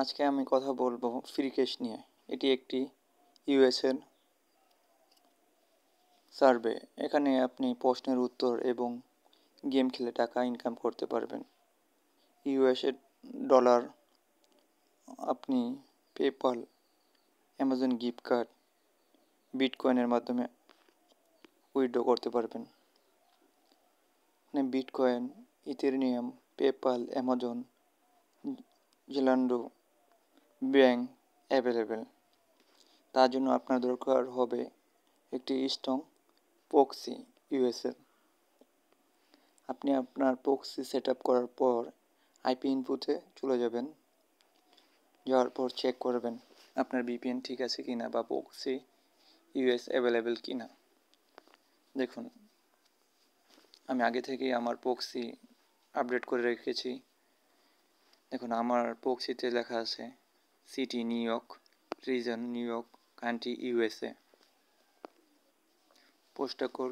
আজকে আমি কথা বলবো ফ্রি ক্যাশ নিয়ে এটি একটি ইউএসএন সার্ভে এখানে আপনি প্রশ্নের উত্তর এবং গেম খেলে টাকা ইনকাম করতে পারবেন ইউএসএ ডলার আপনি পেপাল অ্যামাজন গিফট কার্ড বিটকয়েনের মাধ্যমে উইড্রো করতে পারবেন মানে bitcoin ethereum PayPal Amazon Zalando bank available তার জন্য আপনার দরকার হবে একটি স্ট্রং পক্সি ইউএসএল আপনি আপনার পক্সি সেট করার পর আইপি ইনপুটে চলে যাবেন যাওয়ার পর চেক করবেন আপনার বিপিএন ঠিক আছে কি না বা পক্সি ইউএস অ্যাভেলেবেল কি না দেখুন আমি আগে থেকেই আমার পক্সি আপডেট করে রেখেছি দেখুন আমার পক্সিতে লেখা আছে city New York region New York country USA postcode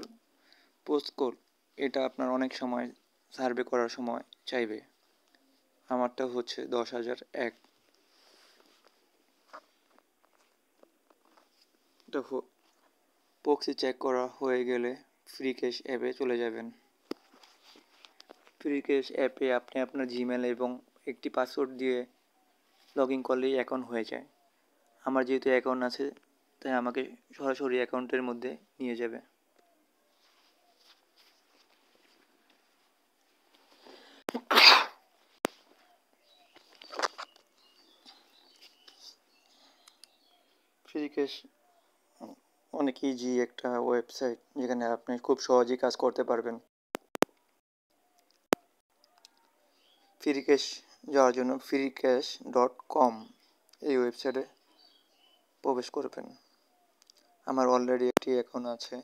postcode এটা আপনার অনেক সময় সার্ভে করার সময় চাইবে আমারটা হচ্ছে দশ হাজার এক পক্সি চেক করা হয়ে গেলে ফ্রি ক্যাশ অ্যাপে চলে যাবেন ফ্রি ক্যাশ অ্যাপে আপনি আপনার জিমেল এবং একটি পাসওয়ার্ড দিয়ে লগ ইন করলেই অ্যাকাউন্ট হয়ে যায় আমার যেহেতু অ্যাকাউন্ট আছে তাই আমাকে সরাসরি অ্যাকাউন্টের মধ্যে নিয়ে যাবে ফ্রিকেশ অনেক ইজি একটা ওয়েবসাইট যেখানে আপনি খুব সহজেই কাজ করতে পারবেন ফ্রিকেশ যাওয়ার জন্য ফ্রি ক্যাশ ডট কম এই ওয়েবসাইটে প্রবেশ করবেন আমার অলরেডি একটি অ্যাকাউন্ট আছে